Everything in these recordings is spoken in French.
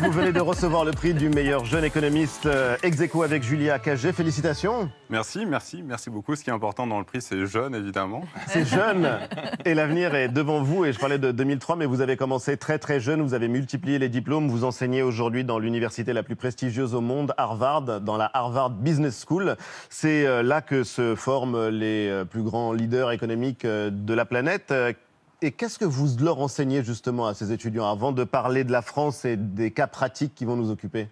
Vous venez de recevoir le prix du meilleur jeune économiste euh, ex avec Julia Cagé. Félicitations. Merci, merci, merci beaucoup. Ce qui est important dans le prix, c'est jeune, évidemment. C'est jeune et l'avenir est devant vous. Et je parlais de 2003, mais vous avez commencé très très jeune. Vous avez multiplié les diplômes. Vous enseignez aujourd'hui dans l'université la plus prestigieuse au monde, Harvard, dans la Harvard Business School. C'est euh, là que se forment les euh, plus grands leaders économiques de la planète. Et qu'est-ce que vous leur enseignez justement à ces étudiants avant de parler de la France et des cas pratiques qui vont nous occuper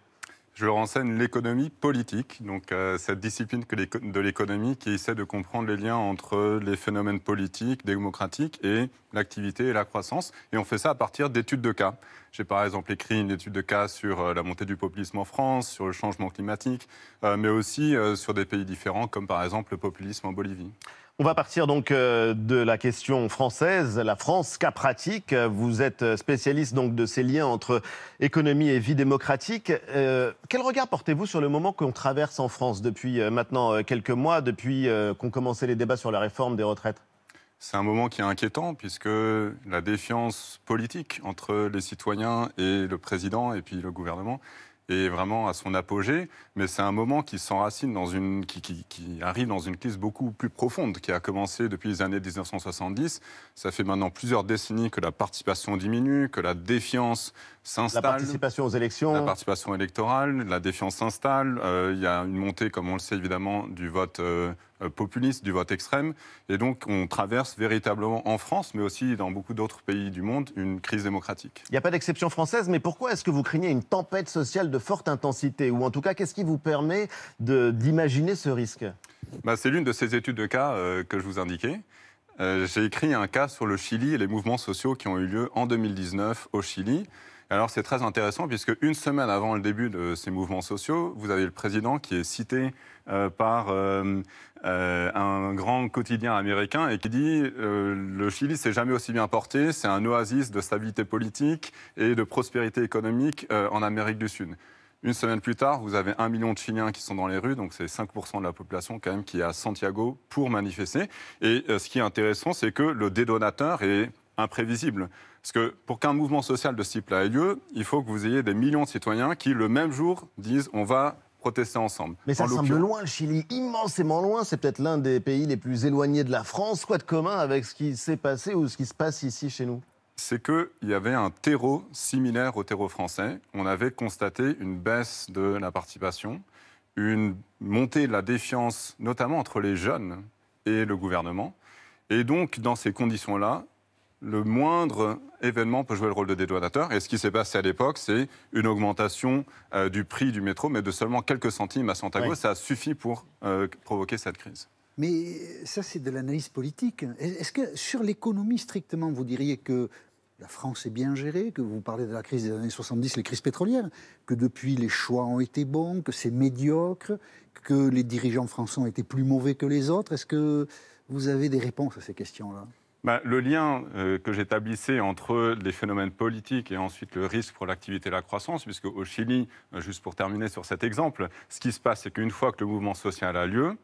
je leur enseigne l'économie politique, donc euh, cette discipline de l'économie qui essaie de comprendre les liens entre les phénomènes politiques, démocratiques et l'activité et la croissance. Et on fait ça à partir d'études de cas. J'ai par exemple écrit une étude de cas sur euh, la montée du populisme en France, sur le changement climatique, euh, mais aussi sur des pays différents comme par exemple le populisme en Bolivie. On va partir donc euh, de la question française, la France cas pratique. Vous êtes spécialiste donc de ces liens entre économie et vie démocratique. Euh, quel regard portez-vous sur le moment qu'on traverse en France depuis euh, maintenant quelques mois, depuis qu'ont commencé les débats sur la réforme des retraites c'est un moment qui est inquiétant puisque la défiance politique entre les citoyens et le président et puis le gouvernement est vraiment à son apogée, mais c'est un moment qui s'enracine dans une, qui, arrive dans une crise beaucoup plus profonde, qui a commencé depuis les années 1970. Ça fait maintenant plusieurs décennies que la participation diminue, que la défiance s'installe. La participation aux élections. La participation électorale, la défiance s'installe. Euh, il y a une montée, comme on le sait évidemment, du vote. Euh, euh, populiste, du vote extrême. Et donc, on traverse véritablement en France, mais aussi dans beaucoup d'autres pays du monde, une crise démocratique. Il n'y a pas d'exception française, mais pourquoi est-ce que vous craignez une tempête sociale de forte intensité Ou en tout cas, qu'est-ce qui vous permet d'imaginer ce risque bah, C'est l'une de ces études de cas euh, que je vous indiquais. Euh, j'ai écrit un cas sur le Chili et les mouvements sociaux qui ont eu lieu en 2019 au Chili. Alors c'est très intéressant puisque une semaine avant le début de ces mouvements sociaux, vous avez le président qui est cité euh, par euh, euh, un grand quotidien américain et qui dit le Chili s'est jamais aussi bien porté, c'est un oasis de stabilité politique et de prospérité économique en Amérique du Sud. Une semaine plus tard, vous avez un million de Chiliens qui sont dans les rues, donc c'est 5% de la population quand même qui est à Santiago pour manifester. Et ce qui est intéressant, c'est que le dédonateur est imprévisible. Parce que pour qu'un mouvement social de ce type-là ait lieu, il faut que vous ayez des millions de citoyens qui, le même jour, disent on va protester ensemble. Mais ça semble loin, le Chili, immensément loin. C'est peut-être l'un des pays les plus éloignés de la France. Quoi de commun avec ce qui s'est passé ou ce qui se passe ici chez nous c'est qu'il y avait un terreau similaire au terreau français. On avait constaté une baisse de la participation, une montée de la défiance, notamment entre les jeunes et le gouvernement. Et donc, dans ces conditions-là, le moindre événement peut jouer le rôle de dédouanateur. Et ce qui s'est passé à l'époque, c'est une augmentation euh, du prix du métro, mais de seulement quelques centimes à Santiago. Ça Ça suffit pour euh, provoquer cette crise. Mais ça, c'est de l'analyse politique. Est-ce que sur l'économie strictement, vous diriez que la France est bien gérée, que vous parlez de la crise des années 70, les crises pétrolières, que depuis les choix ont été bons, que c'est médiocre, que les dirigeants français ont été plus mauvais que les autres Est-ce que vous avez des réponses à ces questions-là bah, le lien euh, que j'établissais entre les phénomènes politiques et ensuite le risque pour l'activité et la croissance, puisque au Chili, euh, juste pour terminer sur cet exemple, ce qui se passe, c'est qu'une fois que le mouvement social a lieu,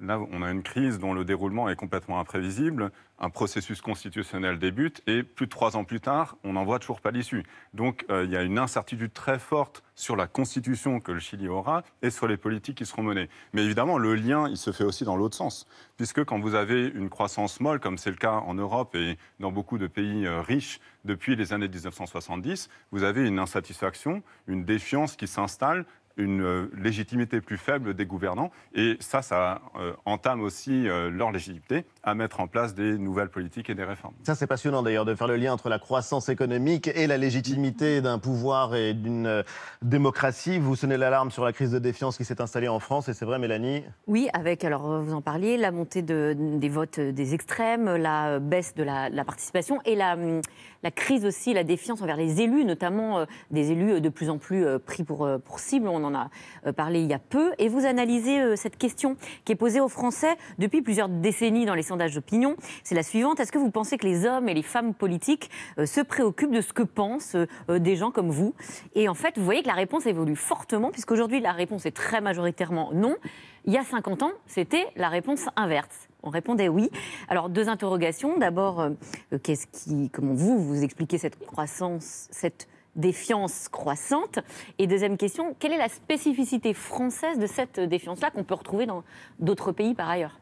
Là, on a une crise dont le déroulement est complètement imprévisible. Un processus constitutionnel débute et plus de trois ans plus tard, on n'en voit toujours pas l'issue. Donc, euh, il y a une incertitude très forte sur la constitution que le Chili aura et sur les politiques qui seront menées. Mais évidemment, le lien, il se fait aussi dans l'autre sens, puisque quand vous avez une croissance molle, comme c'est le cas en Europe et dans beaucoup de pays euh, riches depuis les années 1970, vous avez une insatisfaction, une défiance qui s'installe une euh, légitimité plus faible des gouvernants. Et ça, ça euh, entame aussi euh, leur légitimité à mettre en place des nouvelles politiques et des réformes. Ça, c'est passionnant d'ailleurs de faire le lien entre la croissance économique et la légitimité d'un pouvoir et d'une démocratie. Vous sonnez l'alarme sur la crise de défiance qui s'est installée en France, et c'est vrai, Mélanie Oui, avec, alors vous en parliez, la montée de, des votes des extrêmes, la baisse de la, participation et la, la, crise aussi, la défiance envers les élus, notamment des élus de plus en plus pris pour, pour cible. On en en a euh, parlé il y a peu, et vous analysez euh, cette question qui est posée aux Français depuis plusieurs décennies dans les sondages d'opinion. C'est la suivante. Est-ce que vous pensez que les hommes et les femmes politiques euh, se préoccupent de ce que pensent des gens comme vous Et en fait, vous voyez que la réponse évolue fortement, puisqu'aujourd'hui, la réponse est très majoritairement non. Il y a 50 ans, c'était la réponse inverse. On répondait oui. Alors deux interrogations. D'abord, qu'est-ce qui, comment vous vous expliquez cette croissance, cette défiance croissante Et deuxième question, quelle est la spécificité française de cette défiance-là qu'on peut retrouver dans d'autres pays par ailleurs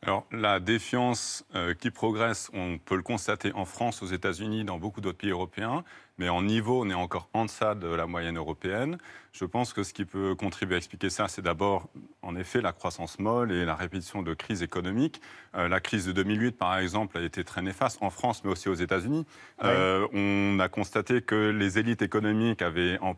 alors la défiance euh, qui progresse, on peut le constater en France, aux États-Unis, dans beaucoup d'autres pays européens mais en niveau, on est encore en deçà de la moyenne européenne. Je pense que ce qui peut contribuer à expliquer ça, c'est d'abord, en effet, la croissance molle et la répétition de crises économiques. Euh, la crise de 2008, par exemple, a été très néfaste en France, mais aussi aux États-Unis. Euh, on a constaté que les élites économiques avaient en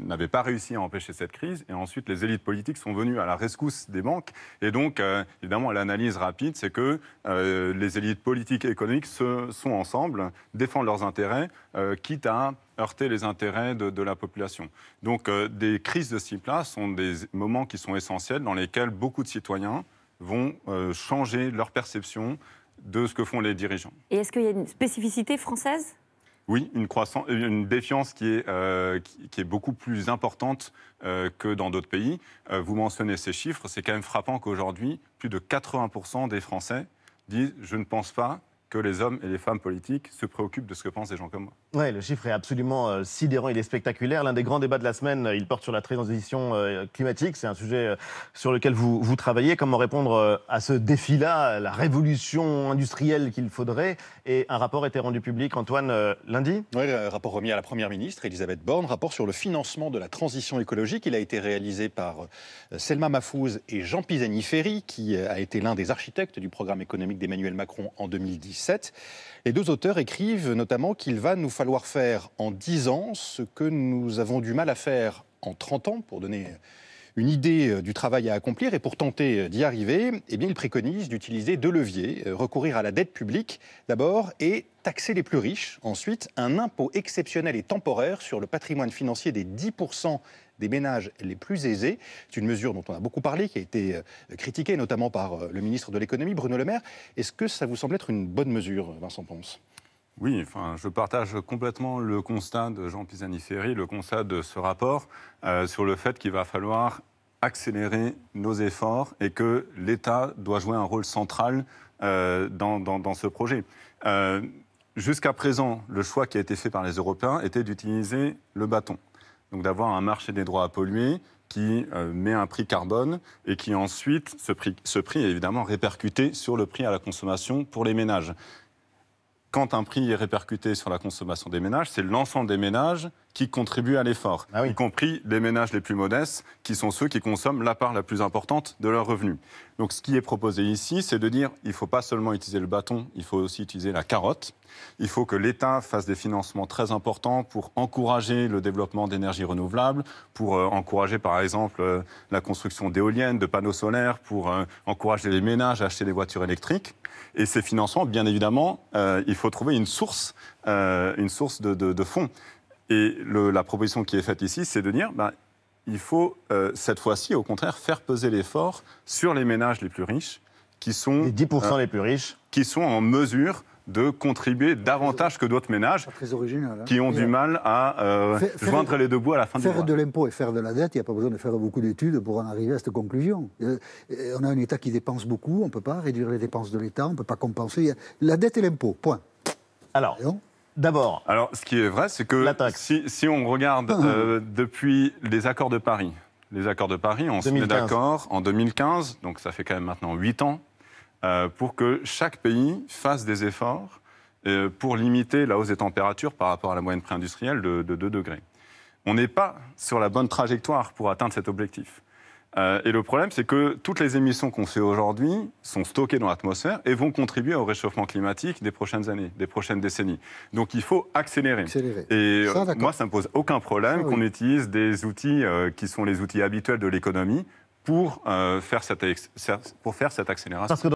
n'avait pas réussi à empêcher cette crise. Et ensuite, les élites politiques sont venues à la rescousse des banques. Et donc, euh, évidemment, l'analyse rapide, c'est que euh, les élites politiques et économiques se, sont ensemble, défendent leurs intérêts, euh, quitte à heurter les intérêts de, de la population. Donc, des crises de ce type-là sont des moments qui sont essentiels, dans lesquels beaucoup de citoyens vont changer leur perception de ce que font les dirigeants. Et est-ce qu'il y a une spécificité française oui, une, euh, défiance euh, qui est, beaucoup plus importante euh, que dans d'autres pays. vous mentionnez ces chiffres, c'est quand même frappant qu'aujourd'hui, plus de 80% des Français disent je ne pense pas que les hommes et les femmes politiques se préoccupent de ce que pensent des gens comme moi. Oui, le chiffre est absolument euh, sidérant, il est spectaculaire. L'un des grands débats de la semaine, euh, il porte sur la transition euh, climatique. C'est un sujet sur lequel vous, vous, travaillez. Comment répondre à ce défi-là, la révolution industrielle qu'il faudrait Et un rapport a été rendu public, Antoine, lundi Oui, rapport remis à la Première ministre, Elisabeth Borne, rapport sur le financement de la transition écologique. Il a été réalisé par Selma Mafouz et Jean Pisani-Ferry, qui a été l'un des architectes du programme économique d'Emmanuel Macron en 2010. Les deux auteurs écrivent notamment qu'il va nous falloir faire en 10 ans ce que nous avons du mal à faire en 30 ans, pour donner une idée euh, du travail à accomplir et pour tenter euh, d'y arriver, ils eh bien, d'utiliser deux leviers, euh, recourir à la dette publique d'abord et taxer les plus riches. Ensuite, un impôt exceptionnel et temporaire sur le patrimoine financier des 10% des ménages les plus aisés. C'est une mesure dont on a beaucoup parlé, qui a été euh, critiquée notamment par euh, le ministre de l'économie, Bruno Le Maire. Est-ce que ça vous semble être une bonne mesure, Vincent Ponce oui, enfin, je partage complètement le constat de Jean Pisani-Ferry, le constat de ce rapport euh, sur le fait qu'il va falloir accélérer nos efforts et que l'État doit jouer un rôle central dans, ce projet. Jusqu'à présent, le choix qui a été fait par les Européens était d'utiliser le bâton donc d'avoir un marché des droits à polluer qui euh, met un prix carbone et qui ensuite, ce prix, ce prix est évidemment répercuté sur le prix à la consommation pour les ménages. Quand un prix est répercuté sur la consommation des ménages, c'est l'ensemble des ménages qui contribuent à l'effort, ah y compris les ménages les plus modestes, qui sont ceux qui consomment la part la plus importante de leurs revenus. Donc ce qui est proposé ici, c'est de dire il ne faut pas seulement utiliser le bâton, il faut aussi utiliser la carotte. Il faut que l'État fasse des financements très importants pour encourager le développement d'énergies renouvelables, pour euh, encourager par exemple euh, la construction d'éoliennes, de panneaux solaires, pour euh, encourager les ménages à acheter des voitures électriques. Et ces financements, bien évidemment, il faut trouver une source, une source de, de fonds. Et la proposition qui est faite ici, c'est de dire, qu'il ben, il faut euh, cette fois-ci, au contraire, faire peser l'effort sur les ménages les plus riches, qui sont les 10% hein, les plus riches, qui sont en mesure de contribuer davantage que d'autres ménages original, hein. qui ont du mal à euh, joindre les deux bouts à la fin du mois. Faire de l'impôt et faire de la dette, il n'y a pas besoin de faire beaucoup d'études pour en arriver à cette conclusion. Euh, on a un État qui dépense beaucoup, on ne peut pas réduire les dépenses de l'État, on ne peut pas compenser. La dette et l'impôt, point. Alors, D'abord. Alors, ce qui est vrai, c'est que si, on regarde euh, depuis les accords de Paris, les accords de Paris, on s'est se met d'accord en 2015, donc ça fait quand même maintenant 8 ans, euh, pour que chaque pays fasse des efforts euh, pour limiter la hausse des températures par rapport à la moyenne préindustrielle de, de 2 degrés. On n'est pas sur la bonne trajectoire pour atteindre cet objectif. Euh, et le problème, c'est que toutes les émissions qu'on fait aujourd'hui sont stockées dans l'atmosphère et vont contribuer au réchauffement climatique des prochaines années, des prochaines décennies. Donc il faut accélérer. Et euh, moi, ça ne pose aucun problème ah qu'on utilise des outils euh, qui sont les outils habituels de l'économie pour, faire cette, pour faire cette accélération.